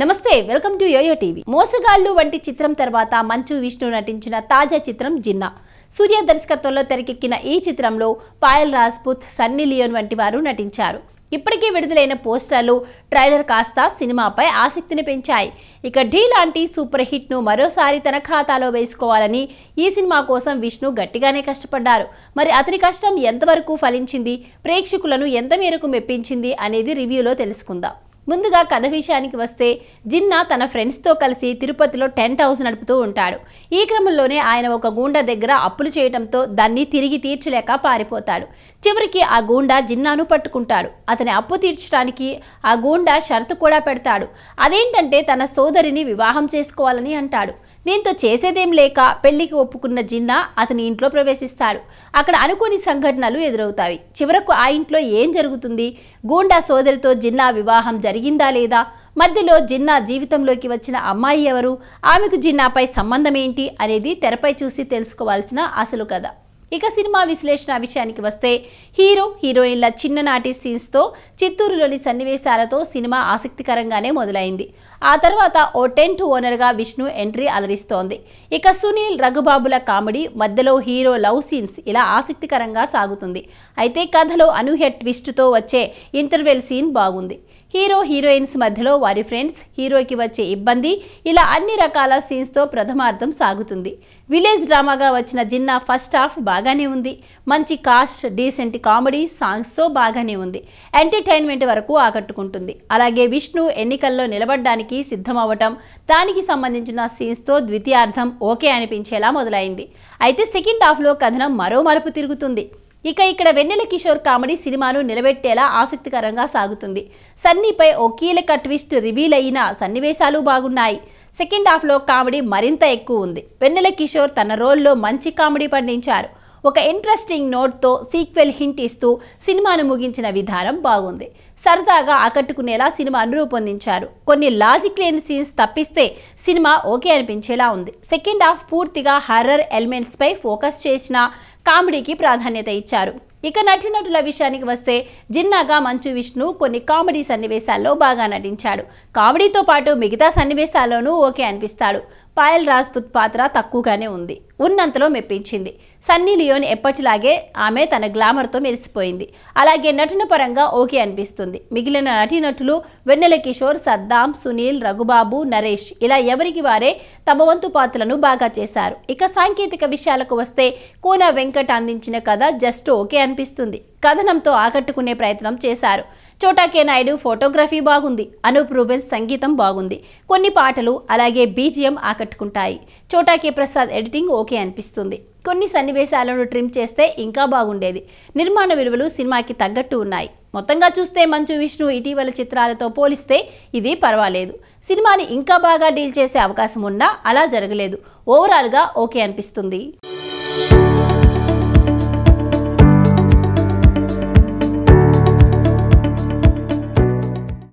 నమస్తే welcome to yo-yo TV మోసగాళ్ళు వంటి చిత్రం తర్వాత మంచు విష్ణు నటించిన తాజా చిత్రం జిన్నా సూర్య దర్శకత్వంలో తెరకెక్కిన ఈ చిత్రంలో పాయల్ రాజ్పుత్ సన్నీ లియోన్ వంటి వారు నటించారు ఇప్పటికే విడుదలైన పోస్టర్లు ట్రైలర్ కాస్త సినిమాపై ఆసక్తిని పెంచాయి ఇక ఢీ లాంటి సూపర్ హిట్ను మరోసారి తన ఖాతాలో వేసుకోవాలని ఈ సినిమా కోసం విష్ణు గట్టిగానే కష్టపడ్డారు మరి అతని కష్టం ఎంతవరకు ఫలించింది ప్రేక్షకులను ఎంత మేరకు మెప్పించింది అనేది రివ్యూలో తెలుసుకుందాం ముందుగా కథ విషయానికి వస్తే జిన్నా తన ఫ్రెండ్స్తో కలిసి తిరుపతిలో టెంట్ హౌస్ నడుపుతూ ఉంటాడు ఈ క్రమంలోనే ఆయన ఒక గూండా దగ్గర అప్పులు చేయడంతో దాన్ని తిరిగి తీర్చలేక పారిపోతాడు చివరికి ఆ గూండా జిన్నాను పట్టుకుంటాడు అతని అప్పు తీర్చడానికి ఆ గూండా షరతు కూడా పెడతాడు అదేంటంటే తన సోదరిని వివాహం చేసుకోవాలని అంటాడు దీంతో చేసేదేం లేక పెళ్లికి ఒప్పుకున్న జిన్నా అతని ఇంట్లో ప్రవేశిస్తాడు అక్కడ అనుకోని సంఘటనలు ఎదురవుతాయి చివరకు ఆ ఇంట్లో ఏం జరుగుతుంది గూండా సోదరితో జిన్నా వివాహం జరిగిందా లేదా మధ్యలో జిన్నా జీవితంలోకి వచ్చిన అమ్మాయి ఎవరు ఆమెకు జిన్నాపై సంబంధం ఏంటి అనేది తెరపై చూసి తెలుసుకోవాల్సిన అసలు కథ ఇక సినిమా విశ్లేషణ విషయానికి వస్తే హీరో హీరోయిన్ల చిన్ననాటి సీన్స్తో చిత్తూరులోని సన్నివేశాలతో సినిమా ఆసక్తికరంగానే మొదలైంది ఆ తర్వాత ఓ టెంట్ ఓనర్గా విష్ణు ఎంట్రీ అలరిస్తోంది ఇక సునీల్ రఘుబాబుల కామెడీ మధ్యలో హీరో లవ్ సీన్స్ ఇలా ఆసక్తికరంగా సాగుతుంది అయితే కథలో అనూహ్య ట్విస్ట్తో వచ్చే ఇంటర్వెల్ సీన్ బాగుంది హీరో హీరోయిన్స్ మధ్యలో వారి ఫ్రెండ్స్ హీరోకి వచ్చే ఇబ్బంది ఇలా అన్ని రకాల సీన్స్తో ప్రథమార్థం సాగుతుంది విలేజ్ డ్రామాగా వచ్చిన జిన్నా ఫస్ట్ హాఫ్ బాగానే ఉంది మంచి కాస్ట్ డీసెంట్ కామెడీ సాంగ్స్తో బాగానే ఉంది ఎంటర్టైన్మెంట్ వరకు ఆకట్టుకుంటుంది అలాగే విష్ణు ఎన్నికల్లో సిద్ధం సిద్ధమవ్వటం దానికి సంబంధించిన సీన్స్తో ద్వితీయార్థం ఓకే అనిపించేలా మొదలైంది అయితే సెకండ్ హాఫ్లో కథనం మరో మలుపు తిరుగుతుంది ఇక ఇక్కడ వెన్నెల కిషోర్ కామెడీ సినిమాను నిలబెట్టేలా ఆసక్తికరంగా సాగుతుంది సన్నీపై ఓ కీలక ట్విస్ట్ రివీల్ అయిన సన్నివేశాలు బాగున్నాయి సెకండ్ హాఫ్లో కామెడీ మరింత ఎక్కువ ఉంది వెన్నెల కిషోర్ తన రోల్లో మంచి కామెడీ పండించారు ఒక ఇంట్రెస్టింగ్ నోట్తో సీక్వెల్ హింట్ ఇస్తూ సినిమాను ముగించిన విధానం బాగుంది సరదాగా ఆకట్టుకునేలా సినిమాను రూపొందించారు కొన్ని లాజిక్ లేని సీన్స్ తప్పిస్తే సినిమా ఓకే అనిపించేలా ఉంది సెకండ్ హాఫ్ పూర్తిగా హర్రర్ ఎలిమెంట్స్పై ఫోకస్ చేసిన కామెడీకి ప్రాధాన్యత ఇచ్చారు ఇక నటుల విషయానికి వస్తే జిన్నాగా మంచు విష్ణు కొన్ని కామెడీ సన్నివేశాల్లో బాగా నటించాడు కామెడీతో పాటు మిగతా సన్నివేశాల్లోనూ ఓకే అనిపిస్తాడు పాయల్ రాజ్పుత్ పాత్ర తక్కువగానే ఉంది ఉన్నంతలో మెప్పించింది సన్నీ లియోన్ ఎప్పటిలాగే ఆమె తన గ్లామర్తో మెరిసిపోయింది అలాగే నటన పరంగా ఓకే అనిపిస్తుంది మిగిలిన నటీనటులు వెన్నెల కిషోర్ సద్దాం సునీల్ రఘుబాబు నరేష్ ఇలా ఎవరికి వారే తమ వంతు పాత్రలను బాగా చేశారు ఇక సాంకేతిక విషయాలకు వస్తే కోన వెంకట్ అందించిన కథ జస్ట్ ఓకే అనిపిస్తుంది కథనంతో ఆకట్టుకునే ప్రయత్నం చేశారు చోటాకే నాయుడు ఫోటోగ్రఫీ బాగుంది అనూప్ రూబెన్స్ సంగీతం బాగుంది కొన్ని పాటలు అలాగే బీజిఎం ఆకట్టుకుంటాయి చోటాకే ప్రసాద్ ఎడిటింగ్ ఓకే అనిపిస్తుంది కొన్ని సన్నివేశాలను ట్రిమ్ చేస్తే ఇంకా బాగుండేది నిర్మాణ విలువలు సినిమాకి తగ్గట్టు ఉన్నాయి మొత్తంగా చూస్తే మంచు విష్ణు ఇటీవల చిత్రాలతో పోలిస్తే ఇది పర్వాలేదు సినిమాని ఇంకా బాగా డీల్ చేసే అవకాశం ఉన్నా అలా జరగలేదు ఓవరాల్గా ఓకే అనిపిస్తుంది